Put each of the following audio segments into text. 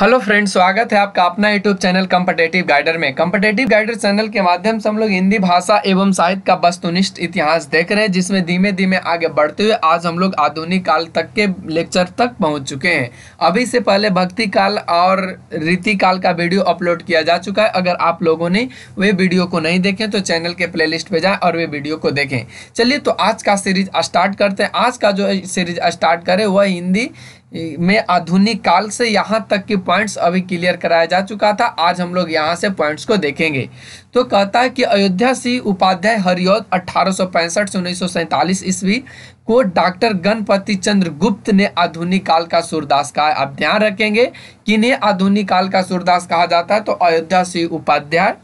hello friends स्वागत है आपका अपना यूट्यूब चैनल कम्पटेटिव गाइडर में कम्पटेटिव गाइडर चैनल के माध्यम से हम लोग हिंदी भाषा एवं साहित्य का वस्तुनिष्ठ इतिहास देख रहे हैं जिसमें धीमे धीमे आगे बढ़ते हुए आज हम लोग आधुनिक काल तक के लेक्चर तक पहुंच चुके हैं अभी से पहले भक्ति काल और रीति काल का वीडियो अपलोड किया जा चुका है अगर आप लोगों ने वे वीडियो को नहीं देखें तो चैनल के प्ले पर जाएँ और वे वीडियो को देखें चलिए तो आज का सीरीज स्टार्ट करते हैं आज का जो सीरीज स्टार्ट करें वह हिंदी में आधुनिक काल से यहाँ तक के पॉइंट्स अभी क्लियर कराया जा चुका था आज हम लोग यहाँ से पॉइंट्स को देखेंगे तो कहता है कि अयोध्या सिंह उपाध्याय हरिऔध अठारह से उन्नीस ईस्वी को डॉक्टर गणपति चंद्र गुप्त ने आधुनिक काल का सूरदास कहा आप ध्यान रखेंगे कि आधुनिक काल का सूरदास कहा जाता है तो अयोध्या सिंह उपाध्याय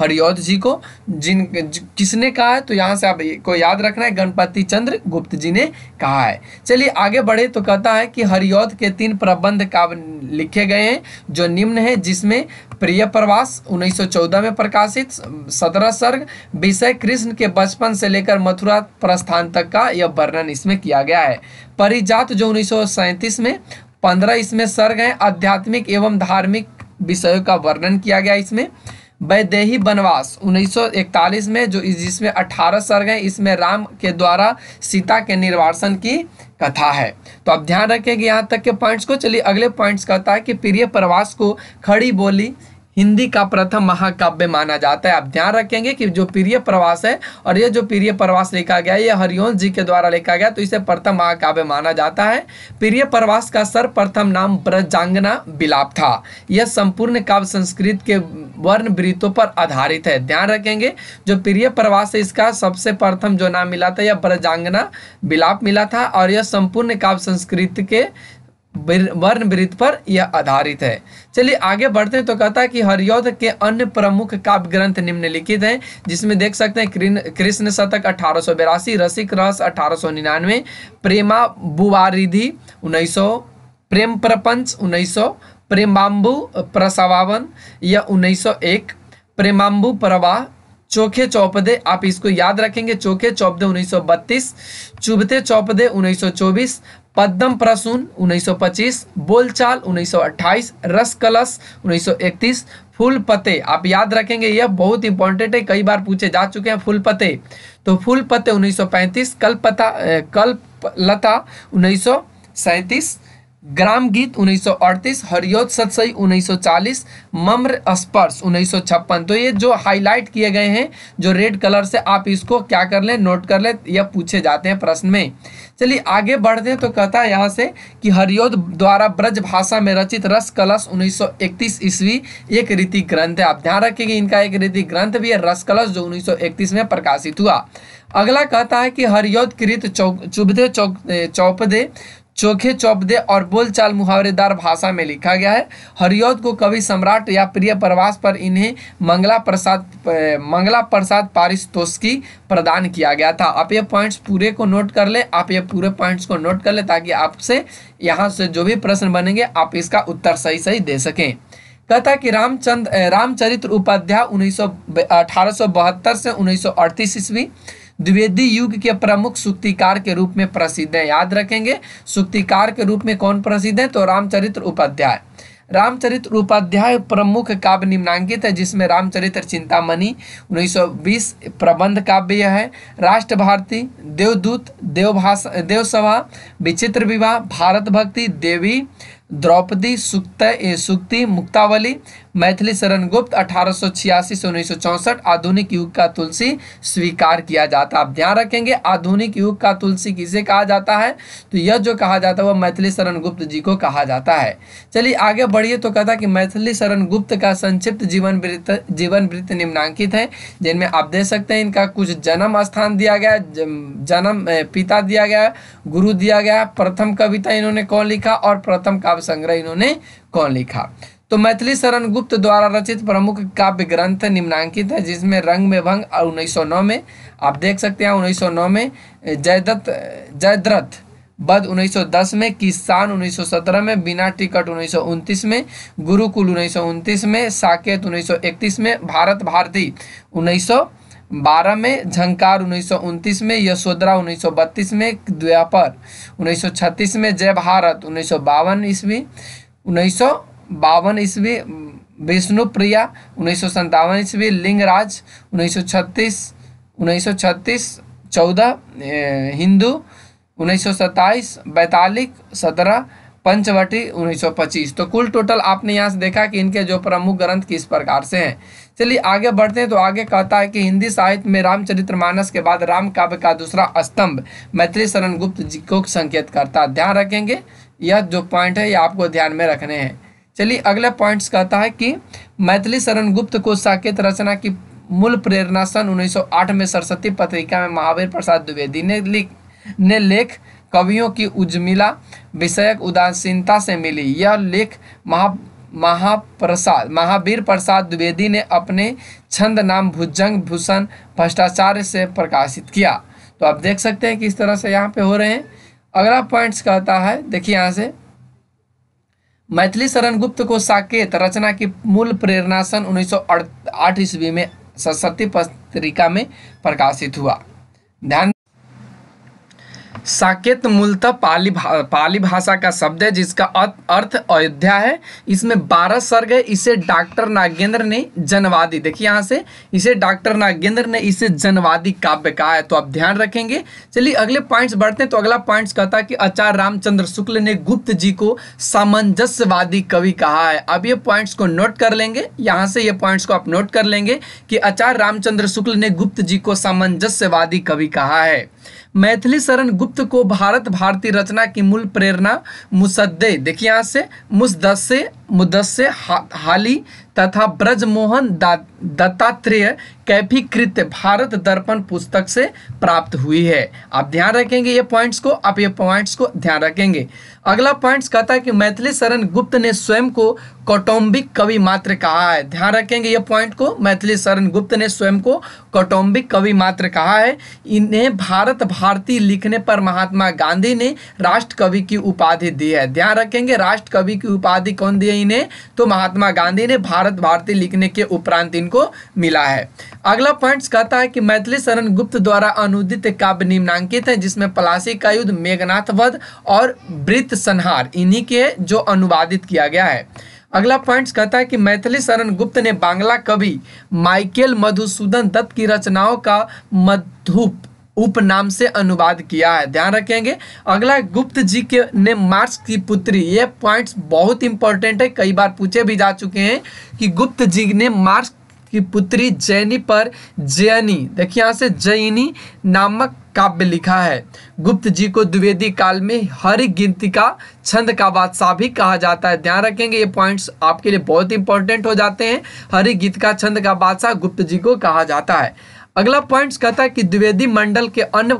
हरिद्ध जी को जिन किसने कहा है तो यहाँ से आप को याद रखना है गणपति चंद्र गुप्त जी ने कहा है चलिए आगे बढ़े तो कहता है कि हरिद्ध के तीन प्रबंध काव्य लिखे गए हैं जो निम्न है जिसमें प्रिय प्रवास 1914 में प्रकाशित सत्रह सर्ग विषय कृष्ण के बचपन से लेकर मथुरा प्रस्थान तक का यह वर्णन इसमें किया गया है परिजात जो उन्नीस में पंद्रह इसमें सर्ग हैं आध्यात्मिक एवं धार्मिक विषयों का वर्णन किया गया इसमें वैदेही वनवास 1941 में जो जिसमें 18 सर्ग हैं इसमें राम के द्वारा सीता के निर्वासन की कथा है तो अब ध्यान रखेंगे यहाँ तक के पॉइंट्स को चलिए अगले पॉइंट्स कहता है कि प्रिय प्रवास को खड़ी बोली हिंदी का प्रथम महाकाव्य माना जाता है आप ध्यान रखेंगे कि जो प्रिय प्रवास है और ये जो प्रिय प्रवास लिखा गया ये हरिओं जी के द्वारा लिखा गया तो इसे प्रथम महाकाव्य माना जाता है प्रिय प्रवास का सर्वप्रथम नाम ब्रजांगना बिलाप था यह संपूर्ण काव्य संस्कृत के वर्ण वृत्तों पर आधारित है ध्यान रखेंगे जो प्रिय प्रवास है इसका सबसे प्रथम जो नाम मिला था यह ब्रजांगना बिलाप मिला था और यह संपूर्ण काव्य संस्कृत के वर्ण वृत्त पर यह आधारित है चलिए आगे बढ़ते हैं तो कहता है कि हरियोध के अन्य प्रमुख काव्य ग्रंथ निम्नलिखित हैं जिसमें देख सकते हैं कृष्ण शतक अठारह सौ बिरासी रसिक रस अठारह सौ निन्यानवे प्रेमा बुवारिधि उन्नीस सौ प्रेम प्रपंच उन्नीस सौ प्रेमाम्बू प्रसवावन या उन्नीस सौ एक प्रेमाम्बू प्रवाह चोखे चौपदे आप इसको याद रखेंगे चोखे चौपदे 1932 चुभते चौपदे 1924 पद्म प्रसून 1925 बोलचाल 1928 रस कलश 1931 फूल पते आप याद रखेंगे यह बहुत इंपॉर्टेंट है कई बार पूछे जा चुके हैं फूल पते तो फूल पते 1935 कल्पता कल लता उन्नीस ग्राम गीत उन्नीस सौ अड़तीस हरियोत सतसई उन्नीस सौ चालीस मम्र स्पर्श उन्नीस सौ छप्पन तो ये जो हाईलाइट किए गए हैं जो रेड कलर से आप इसको क्या कर लें नोट कर लें या पूछे जाते हैं प्रश्न में चलिए आगे बढ़ते हैं तो कहता है यहाँ से कि हरियोत द्वारा ब्रज भाषा में रचित रस कलश उन्नीस सौ ईस्वी एक रीति ग्रंथ है आप ध्यान रखेंगे इनका एक रीति ग्रंथ भी है रस कलश जो उन्नीस में प्रकाशित हुआ अगला कहता है कि हरियोत कृत चौ चुभदे चौ चौपदे चोखे चौपदे और बोलचाल मुहावरेदार भाषा में लिखा गया है हरियोद को कवि सम्राट या प्रिय प्रवास पर इन्हें मंगला प्रसाद मंगला प्रसाद पारितोषिकी प्रदान किया गया था आप ये पॉइंट्स पूरे को नोट कर ले आप ये पूरे पॉइंट्स को नोट कर ले ताकि आपसे यहाँ से जो भी प्रश्न बनेंगे आप इसका उत्तर सही सही दे सकें कहता कि रामचंद्र रामचरित्र उपाध्याय उन्नीस सौ से उन्नीस सौ ईस्वी द्विवेदी युग के प्रमुख सुक्तिकार के रूप में प्रसिद्ध है याद रखेंगे सुक्तिकार के रूप में कौन प्रसिद्ध है तो रामचरित्र उपाध्याय रामचरित्र उपाध्याय प्रमुख काव्य निम्नांकित है जिसमें रामचरित्र चिंतामणि 1920 प्रबंध काव्य है राष्ट्र भारती देवदूत देवभाषा देवसभा विचित्र विवाह भारत भक्ति देवी द्रौपदी सुक्त सुक्ति मुक्तावली मैथिली शरण गुप्त अठारह से उन्नीस आधुनिक युग का तुलसी स्वीकार किया जाता है आप ध्यान रखेंगे आधुनिक युग का तुलसी किसे कहा जाता है तो यह जो कहा जाता है वह मैथिली शरण गुप्त जी को कहा जाता है चलिए आगे बढ़िए तो कहता कि मैथिली शरण गुप्त का संक्षिप्त जीवन वृत्त जीवन वृत्त निम्नांकित है जिनमें आप देख सकते हैं इनका कुछ जन्म स्थान दिया गया जन्म पिता दिया गया गुरु दिया गया प्रथम कविता इन्होंने कौन लिखा और प्रथम काव्य संग्रह इन्होंने कौन लिखा तो मैथिली शरण गुप्त द्वारा रचित प्रमुख काव्य ग्रंथ निम्नांकित है जिसमें रंग में भंग उन्नीस सौ नौ में आप देख सकते हैं 1909 में जयदत्त जयद्रथ बद 1910 में किसान 1917 में बिना टिकट उन्नीस में गुरुकुल उन्नीस में साकेत 1931 में भारत भारती 1912 में झंकार उन्नीस में यशोधरा 1932 में द्व्यापर 1936 में जय भारत उन्नीस सौ ईस्वी उन्नीस सौ बावन ईस्वी प्रिया उन्नीस सौ सत्तावन ईस्वी लिंगराज उन्नीस सौ छत्तीस उन्नीस सौ छत्तीस चौदह हिंदू उन्नीस सौ सत्ताईस बैतालिक सत्रह पंचवटी 1925 तो कुल टोटल आपने यहाँ से देखा कि इनके जो प्रमुख ग्रंथ किस प्रकार से हैं चलिए आगे बढ़ते हैं तो आगे कहता है कि हिंदी साहित्य में रामचरितमानस के बाद राम काव्य का दूसरा स्तंभ मैत्री शरण गुप्त जी को संकेत करता है ध्यान रखेंगे यह जो पॉइंट है ये आपको ध्यान में रखने हैं चलिए अगला पॉइंट्स कहता है कि मैथिली शरण गुप्त को साकेत रचना की मूल प्रेरणा सन 1908 में सरस्वती पत्रिका में महावीर प्रसाद द्विवेदी ने लिख ने लेख कवियों की उज्मिला विषयक उदासीनता से मिली यह लेख महा महाप्रसाद महावीर प्रसाद द्विवेदी ने अपने छंद नाम भुजंग भूषण भ्रष्टाचार्य से प्रकाशित किया तो आप देख सकते हैं किस तरह से यहाँ पे हो रहे हैं अगला पॉइंट्स कहता है देखिए यहाँ से मैथिली शरण गुप्त को साकेत रचना की मूल प्रेरणा सन उन्नीस ईस्वी में सरस्वती पत्रिका में प्रकाशित हुआ ध्यान साकेत मूलतः पाली भा, पाली भाषा का शब्द है जिसका अर्थ अयोध्या है इसमें बारह सर्ग है इसे डॉक्टर नागेंद्र ने जनवादी देखिए यहाँ से इसे डॉक्टर नागेंद्र ने इसे जनवादी काव्य कहा है तो आप ध्यान रखेंगे चलिए अगले पॉइंट्स बढ़ते हैं तो अगला पॉइंट्स कहता है कि आचार्य रामचंद्र शुक्ल ने गुप्त जी को सामंजस्यवादी कवि कहा है अब ये पॉइंट्स को नोट कर लेंगे यहाँ से ये पॉइंट्स को आप नोट कर लेंगे कि आचार्य रामचंद्र शुक्ल ने गुप्त जी को सामंजस्यवादी कवि कहा है मैथिली शरण गुप्त को भारत भारती रचना की मूल प्रेरणा मुसद्दे देखिए यहाँ से मुसदस्से मुदस्य हा, हाली तथा ब्रजमोहन दत्तात्रेय कैफी कृत्य भारत दर्पण पुस्तक से प्राप्त हुई है आप ध्यान रखेंगे ये पॉइंट्स को आप ये पॉइंट्स को ध्यान रखेंगे अगला पॉइंट्स कहता है कि मैथिली शरण गुप्त ने स्वयं को कौटुंबिक कवि मात्र कहा है ध्यान रखेंगे ये पॉइंट को मैथिली शरण गुप्त ने स्वयं को कौटुंबिक कवि मात्र कहा है इन्हें भारत भारती लिखने पर महात्मा गांधी ने राष्ट्र कवि की उपाधि दी है ध्यान रखेंगे राष्ट्र कवि की उपाधि कौन दी है इन्हें तो महात्मा गांधी ने भारत भारती लिखने के उपरांत इनको मिला है अगला पॉइंट कहता है कि मैथिली शरण गुप्त द्वारा अनुदित काव्य निम्नांकित है जिसमें पलासी का युद्ध मेघनाथ वध और वृत्त संहार इन्हीं के जो अनुवादित किया गया है अगला पॉइंट्स कहता है कि मैथिली शरण गुप्त ने बांग्ला कवि माइकेल मधुसूदन दत्त की रचनाओं का मधुप उपनाम से अनुवाद किया है ध्यान रखेंगे अगला गुप्त जी के ने मार्क्स की पुत्री ये पॉइंट्स बहुत इंपॉर्टेंट है कई बार पूछे भी जा चुके हैं कि गुप्त जी ने मार्क्स की पुत्री जैनी पर जैनी देखिए यहाँ से जैनी नामक काव्य लिखा है गुप्त जी को द्विवेदी काल में हर गिनती का छंद का बादशाह भी कहा जाता है ध्यान रखेंगे ये पॉइंट्स आपके लिए बहुत इंपॉर्टेंट हो जाते हैं हर गीत का छंद का बादशाह गुप्त जी को कहा जाता है अगला पॉइंट कहता है कि द्विवेदी मंडल के अन्य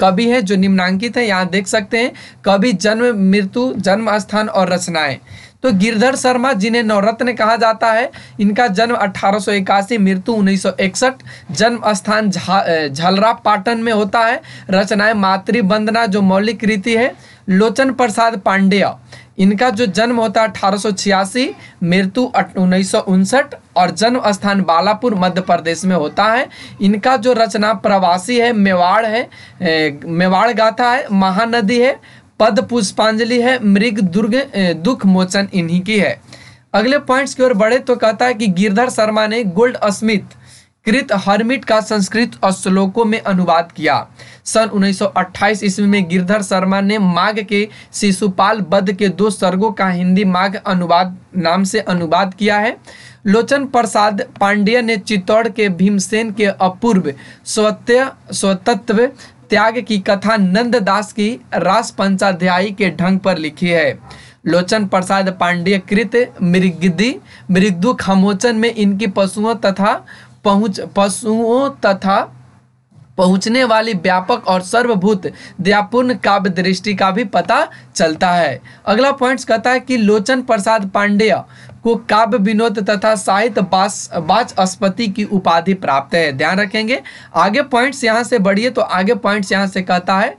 कवि हैं जो निम्नांकित हैं यहाँ देख सकते हैं कवि जन्म मृत्यु जन्म स्थान और रचनाएं तो गिरधर शर्मा जिन्हें नवरत्न कहा जाता है इनका जन्म अठारह मृत्यु 1961 जन्म स्थान झलरा पाटन में होता है रचनाएं मातृ वंदना जो मौलिक कृति है लोचन प्रसाद पांडेय इनका जो जन्म होता है अठारह मृत्यु उन्नीस और जन्म स्थान बालापुर मध्य प्रदेश में होता है इनका जो रचना प्रवासी है मेवाड़ है मेवाड़ गाथा है महानदी है पद पुष्पांजलि है मृग दुर्ग दुख मोचन इन्हीं की है अगले पॉइंट्स की ओर बढ़े तो कहता है कि गिरधर शर्मा ने गोल्ड स्मिथ कृत हर्मिट का संस्कृत और श्लोकों में अनुवाद किया सन उन्नीस ईस्वी में गिरधर शर्मा ने माघ के शिशुपाल बद्ध के दो सर्गों का हिंदी माघ अनुवाद नाम से अनुवाद किया है लोचन प्रसाद पांडेय ने चित्तौड़ के भीमसेन के अपूर्व स्वत्य स्वतत्व त्याग की कथा नंददास की रास पंचाध्यायी के ढंग पर लिखी है लोचन प्रसाद पांडेय कृत मृगदी मृगदु खमोचन में इनकी पशुओं तथा पहुंच पशुओं तथा पहुंचने वाली व्यापक और सर्वभूत दयापूर्ण काव्य दृष्टि का भी पता चलता है अगला पॉइंट्स कहता है कि लोचन प्रसाद पांडेय को काव्य विनोद तथा साहित्य अस्पति की उपाधि प्राप्त है ध्यान रखेंगे आगे पॉइंट्स यहां से बढ़िए तो आगे पॉइंट्स यहां से कहता है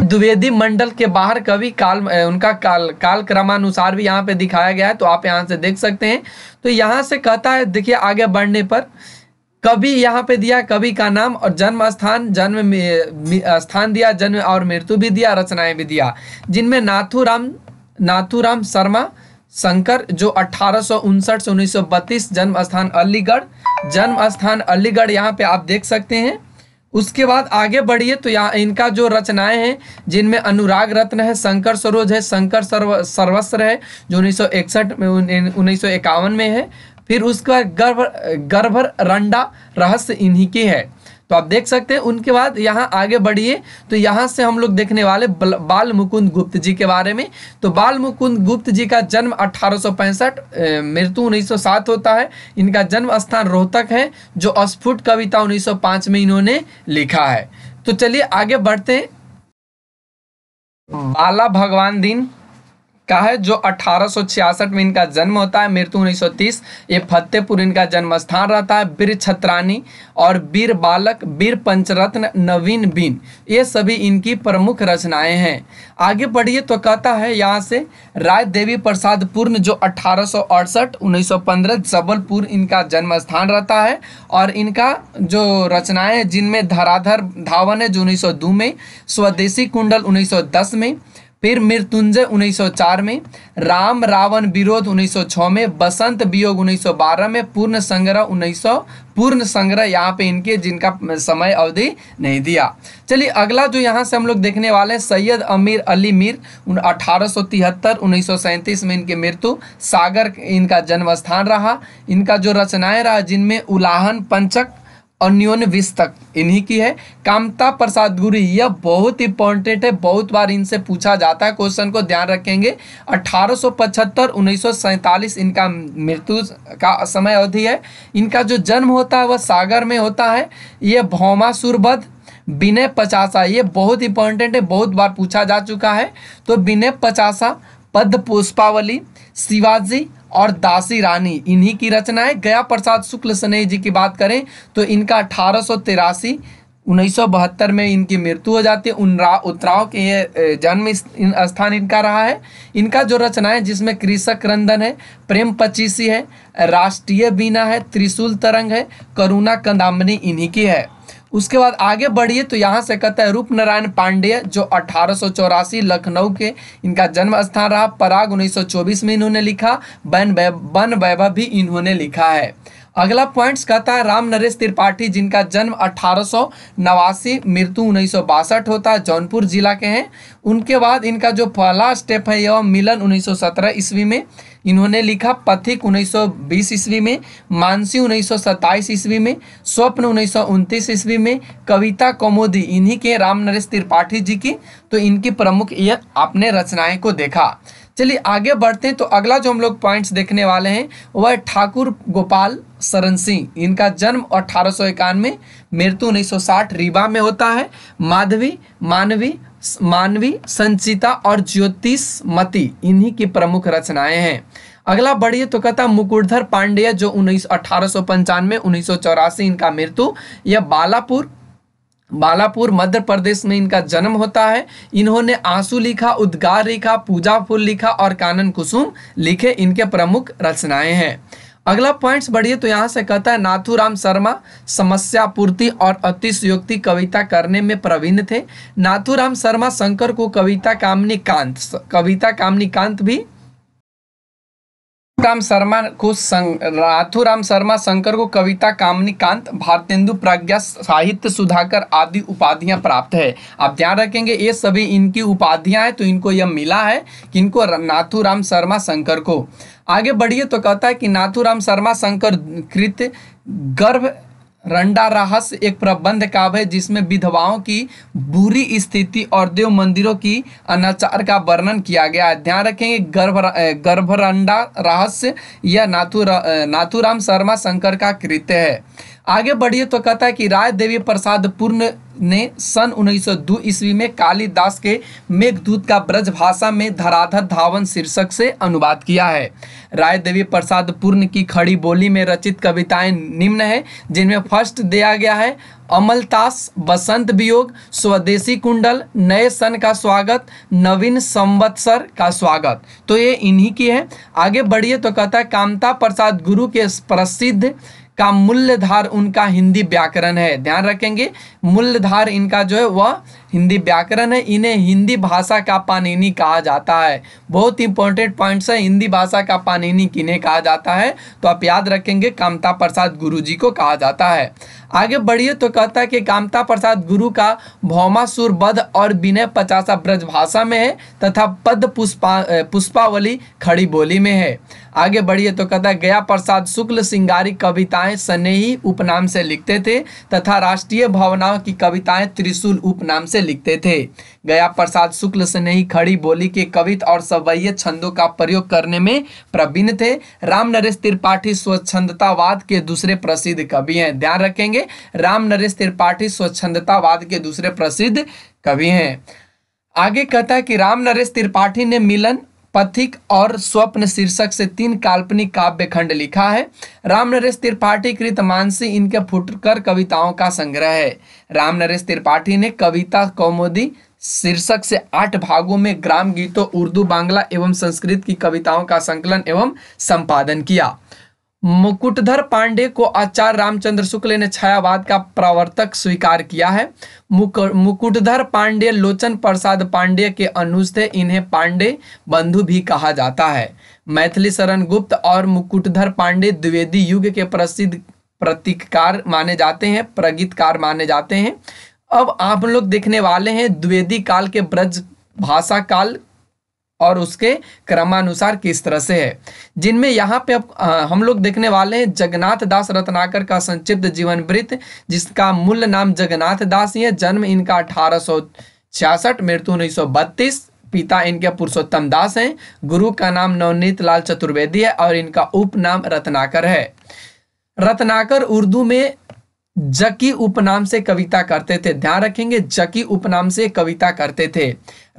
द्विवेदी मंडल के बाहर कवि काल उनका काल काल क्रमानुसार भी यहाँ पे दिखाया गया है तो आप यहाँ से देख सकते हैं तो यहाँ से कहता है देखिए आगे बढ़ने पर कवि यहाँ पे दिया कवि का नाम और जन्म स्थान जन्म स्थान दिया जन्म और मृत्यु भी दिया रचनाएं भी दिया जिनमें नाथुराम नाथुराम शर्मा शंकर जो अठारह से उन्नीस जन्म स्थान अलीगढ़ जन्म स्थान अलीगढ़ यहाँ पे आप देख सकते हैं उसके बाद आगे बढ़िए तो यहाँ इनका जो रचनाएं हैं जिनमें अनुराग रत्न है शंकर सरोज है शंकर सर्व सर्वस्त्र है जो उन्नीस में उन्नीस में है फिर उसके बाद गर्भ गर्भर रंडा रहस्य इन्हीं की है तो आप देख सकते हैं उनके बाद यहाँ आगे बढ़िए तो यहाँ से हम लोग देखने वाले बाल मुकुंद गुप्त जी के बारे में तो बाल मुकुंद गुप्त जी का जन्म अठारह मृत्यु 1907 होता है इनका जन्म स्थान रोहतक है जो अस्फुट कविता 1905 में इन्होंने लिखा है तो चलिए आगे बढ़ते हैं बाला भगवान दिन का है जो 1866 में इनका जन्म होता है मृत्यु 1930 ये फतेहपुर इनका जन्म स्थान रहता है वीर छत्रानी और वीर बालक वीर पंचरत्न नवीन बीन ये सभी इनकी प्रमुख रचनाएं हैं आगे बढ़िए तो कहता है यहाँ से राय देवी प्रसाद पूर्ण जो अठारह सौ जबलपुर इनका जन्म स्थान रहता है और इनका जो रचनाएं जिनमें धराधर धावन है जो उन्नीस में स्वदेशी कुंडल उन्नीस में फिर मृत्युंजय 1904 में राम रावण विरोध 1906 में बसंत वियोग 1912 में पूर्ण संग्रह 1900 पूर्ण संग्रह यहाँ पे इनके जिनका समय अवधि नहीं दिया चलिए अगला जो यहाँ से हम लोग देखने वाले हैं सैयद अमीर अली मीर उन अठारह सौ में इनकी मृत्यु सागर इनका जन्म स्थान रहा इनका जो रचनाएं रहा जिनमें उलाहन पंचक अन्योन न्यून तक इन्हीं की है कामता प्रसाद गुरु यह बहुत इंपॉर्टेंट है बहुत बार इनसे पूछा जाता है क्वेश्चन को ध्यान रखेंगे 1875 1947 इनका मृत्यु का समय अवधि है इनका जो जन्म होता है वह सागर में होता है यह भौमा सुरभद विनय पचासा ये बहुत इंपॉर्टेंट है बहुत बार पूछा जा चुका है तो विनय पचासा पद्म पुष्पावली शिवाजी और दासी रानी इन्हीं की रचनाएं गया प्रसाद शुक्ल सने जी की बात करें तो इनका अठारह सौ तिरासी उन्नीस में इनकी मृत्यु हो जाती है उनरा उतराव के ये जन्म स्थान इनका रहा है इनका जो रचना है जिसमें कृषक रंदन है प्रेम पचीसी है राष्ट्रीय बीना है त्रिशूल तरंग है करुणा कंदामनी इन्हीं की है उसके बाद आगे बढ़िए तो यहाँ से कहता है रूप नारायण पांडेय जो अठारह लखनऊ के इनका जन्म स्थान रहा पराग 1924 में इन्होंने लिखा वन वैभव भी इन्होंने लिखा है अगला पॉइंट्स कहता है राम नरेश त्रिपाठी जिनका जन्म अठारह मृत्यु उन्नीस होता है जौनपुर जिला के हैं उनके बाद इनका जो पहला स्टेप है यह मिलन 1917 ईस्वी में इन्होंने लिखा पथिक 1920 ईस्वी में मानसी 1927 ईस्वी में स्वप्न उन्नीस ईस्वी में कविता कौमोदी इन्हीं के राम नरेश त्रिपाठी जी की तो इनकी प्रमुख यह आपने रचनाएं को देखा चलिए आगे बढ़ते हैं तो अगला जो हम लोग पॉइंट्स देखने वाले हैं वह है ठाकुर गोपाल शरण सिंह इनका जन्म अठारह इक्यानवे मृत्यु उन्नीस सौ साठ रीवा में होता है माधवी मानवी मानवी संचिता और ज्योतिष मती इन्हीं की प्रमुख रचनाएं हैं अगला बढ़िए तो कहता मुकुटधर पांडेय जो उन्नीस अठारह सौ पंचानवे उन्नीस सौ चौरासी इनका मृत्यु यह बालापुर बालापुर मध्य प्रदेश में इनका जन्म होता है इन्होंने आंसू लिखा उद्गार लिखा पूजा फूल लिखा और कानन कुसुम लिखे इनके प्रमुख रचनाएं हैं अगला पॉइंट्स बढ़िए तो यहाँ से कहता है नाथूराम शर्मा समस्या पूर्ति और अतिशयोक्ति कविता करने में प्रवीण थे नाथूराम शर्मा शंकर को कविता कामनी कांत कविता कामनी कांत भी राम शर्मा को राथूराम शर्मा शंकर को कविता कामनी कांत भारतेंदु प्रज्ञा साहित्य सुधाकर आदि उपाधियां प्राप्त है आप ध्यान रखेंगे ये सभी इनकी उपाधियां हैं तो इनको यह मिला है कि इनको नाथुराम शर्मा शंकर को आगे बढ़िए तो कहता है कि नाथुराम शर्मा शंकर कृत गर्भ रंडा रहस्य एक प्रबंध काव्य है जिसमें विधवाओं की बुरी स्थिति और देव मंदिरों की अनाचार का वर्णन किया गया है ध्यान रखेंगे गर्भ गर्भरंडा रहस्य यह नाथुरा नाथुराम शर्मा शंकर का कृत्य है आगे बढ़िए तो कहता है कि राय देवी प्रसाद पूर्ण ने सन 1902 ईस्वी में कालिदास के मेघदूत का ब्रज भाषा में धराधर धावन शीर्षक से अनुवाद किया है राय देवी प्रसाद पूर्ण की खड़ी बोली में रचित कविताएं निम्न है जिनमें फर्स्ट दिया गया है अमलतास बसंत वियोग स्वदेशी कुंडल नए सन का स्वागत नवीन संवत्सर का स्वागत तो ये इन्हीं की है आगे बढ़िए तो कहता है कामता प्रसाद गुरु के प्रसिद्ध का मूल्यधार उनका हिंदी व्याकरण है ध्यान रखेंगे मूल्यधार इनका जो है वह हिंदी व्याकरण है इन्हें हिंदी भाषा का पानिनी कहा जाता है बहुत इंपॉर्टेंट पॉइंट्स है हिंदी भाषा का पानिनी किन्हें कहा जाता है तो आप याद रखेंगे कामता प्रसाद गुरु जी को कहा जाता है आगे बढ़िए तो कहता है कि कामता प्रसाद गुरु का भौमा बध और विनय पचासा ब्रज भाषा में है तथा पद पुष्पा पुष्पावली खड़ी बोली में है आगे बढ़िए तो कहता है गया प्रसाद शुक्ल सिंगारी कविताएं सनेही उपनाम से लिखते थे तथा राष्ट्रीय भावनाओं की कविताएं त्रिशूल उपनाम से लिखते थे गया प्रसाद शुक्ल से नहीं खड़ी बोली के कवित और सवैय छंदों का प्रयोग करने में प्रवीण थे राम नरेश त्रिपाठी स्वच्छंदतावाद के दूसरे प्रसिद्ध कवि हैं ध्यान रखेंगे राम नरेश त्रिपाठी स्वच्छंदतावाद के दूसरे प्रसिद्ध कवि हैं आगे कहता है कि राम नरेश त्रिपाठी ने मिलन पथिक और स्वप्न शीर्षक से तीन काल्पनिक काव्य खंड लिखा है राम नरेश त्रिपाठी कृत मानसी इनके फुटकर कविताओं का संग्रह है राम नरेश त्रिपाठी ने कविता कौमोदी शीर्षक से आठ भागों में ग्राम गीतों उर्दू बांग्ला एवं संस्कृत की कविताओं का संकलन एवं संपादन किया मुकुटधर पांडे को आचार्य रामचंद्र शुक्ल ने छायावाद का प्रवर्तक स्वीकार किया है मुकुटधर पांडे लोचन प्रसाद पांडे के अनुज थे इन्हें पांडे बंधु भी कहा जाता है मैथिली शरण गुप्त और मुकुटधर पांडे द्विवेदी युग के प्रसिद्ध प्रतीककार माने जाते हैं प्रगीतकार माने जाते हैं अब आप लोग देखने वाले हैं द्विवेदी काल के ब्रज भाषा काल और उसके क्रमानुसार किस तरह से है जिनमें यहाँ पे अब हम लोग देखने वाले हैं जगन्नाथ दास रत्नाकर का संक्षिप्त जीवन वृत्त जिसका मूल नाम जगन्नाथ दास ही है जन्म इनका अठारह सौ छियासठ मृत्यु उन्नीस सौ बत्तीस पिता इनके पुरुषोत्तम दास हैं गुरु का नाम नवनीत लाल चतुर्वेदी है और इनका उपनाम रत्नाकर है रत्नाकर उर्दू में जकी उपनाम से कविता करते थे ध्यान रखेंगे जकी उपनाम से कविता करते थे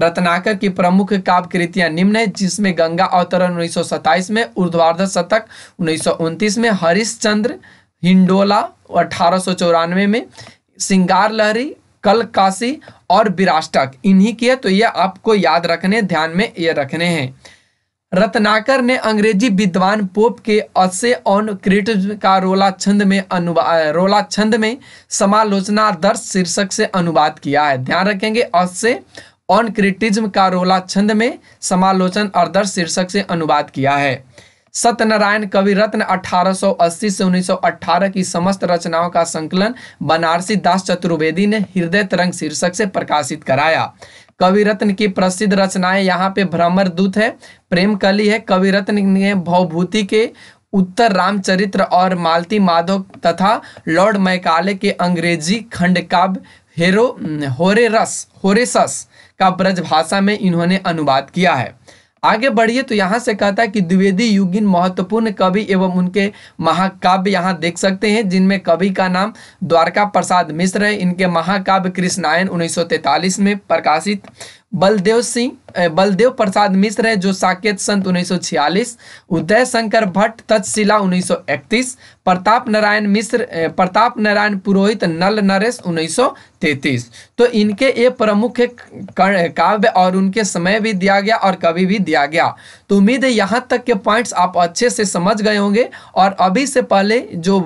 रत्नाकर की प्रमुख काव्य कृतियां निम्न है जिसमें गंगा अवतरण उन्नीस में ऊर्ध्वार्ध शतक उन्नीस में हरिश्चंद्र हिंडोला अठारह में सिंगार लहरी कल काशी और विराष्टक इन्हीं की है तो ये आपको याद रखने ध्यान में ये रखने हैं रत्नाकर ने अंग्रेजी विद्वान पोप के असे ऑन क्रिट का रोला छंद में अनुवाद रोला छंद में समालोचना दर्श शीर्षक से अनुवाद किया है ध्यान रखेंगे असे ऑन क्रिटिज्म का रोला छंद में समालोचन दर्श शीर्षक से अनुवाद किया है सत्यनारायण कवि रत्न 1880 से 1918 की समस्त रचनाओं का संकलन बनारसी दास चतुर्वेदी ने हृदय तरंग शीर्षक से प्रकाशित कराया कवि रत्न की प्रसिद्ध रचनाएं यहाँ पे भ्रमर दूत है प्रेम कली है कवि रत्न ने भवभूति के उत्तर रामचरित्र और मालती माधव तथा लॉर्ड मैकाले के अंग्रेजी खंड काव्य हेरो होरेरस होरेसस का ब्रज भाषा में इन्होंने अनुवाद किया है आगे बढ़िए तो यहाँ से कहता है कि द्विवेदी युगिन महत्वपूर्ण कवि एवं उनके महाकाव्य यहाँ देख सकते हैं जिनमें कवि का नाम द्वारका प्रसाद मिश्र है इनके महाकाव्य कृष्णायन उन्नीस में प्रकाशित बलदेव सिंह बलदेव प्रसाद मिश्र है जो साकेत संत 1946 उदय शंकर भट्ट तत्शिला 1931 प्रताप नारायण मिश्र प्रताप नारायण पुरोहित नल नरेश 1933 तो इनके ये प्रमुख काव्य और उनके समय भी दिया गया और कवि भी दिया गया तो उम्मीद है यहाँ तक के पॉइंट्स आप अच्छे से समझ गए होंगे और अभी से पहले जो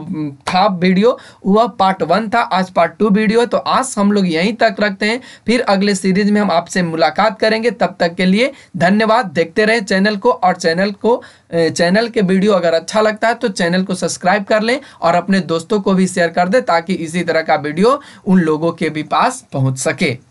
था वीडियो वह पार्ट वन था आज पार्ट टू वीडियो तो आज हम लोग यहीं तक रखते हैं फिर अगले सीरीज में हम आपसे मुलाकात करेंगे तब तक के लिए धन्यवाद देखते रहें चैनल को और चैनल को चैनल के वीडियो अगर अच्छा लगता है तो चैनल को सब्सक्राइब कर लें और अपने दोस्तों को भी शेयर कर दें ताकि इसी तरह का वीडियो उन लोगों के भी पास पहुंच सके